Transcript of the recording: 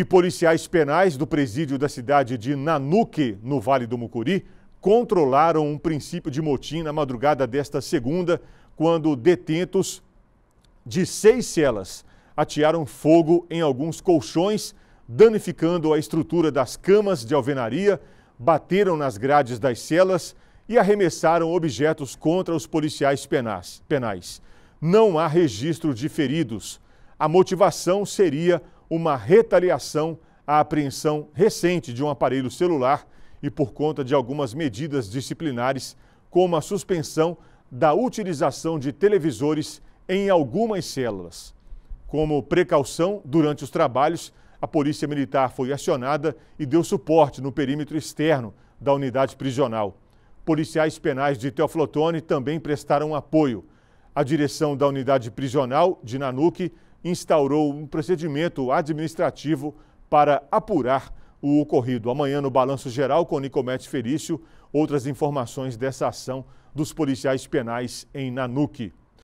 e policiais penais do presídio da cidade de Nanuque, no Vale do Mucuri, controlaram um princípio de motim na madrugada desta segunda, quando detentos de seis celas atearam fogo em alguns colchões, danificando a estrutura das camas de alvenaria, bateram nas grades das celas e arremessaram objetos contra os policiais penais. Não há registro de feridos. A motivação seria uma retaliação à apreensão recente de um aparelho celular e por conta de algumas medidas disciplinares, como a suspensão da utilização de televisores em algumas células. Como precaução, durante os trabalhos, a Polícia Militar foi acionada e deu suporte no perímetro externo da unidade prisional. Policiais penais de Teoflotone também prestaram apoio. A direção da unidade prisional de Nanuque instaurou um procedimento administrativo para apurar o ocorrido. Amanhã, no Balanço Geral, com Nicomete Ferício, outras informações dessa ação dos policiais penais em Nanuque.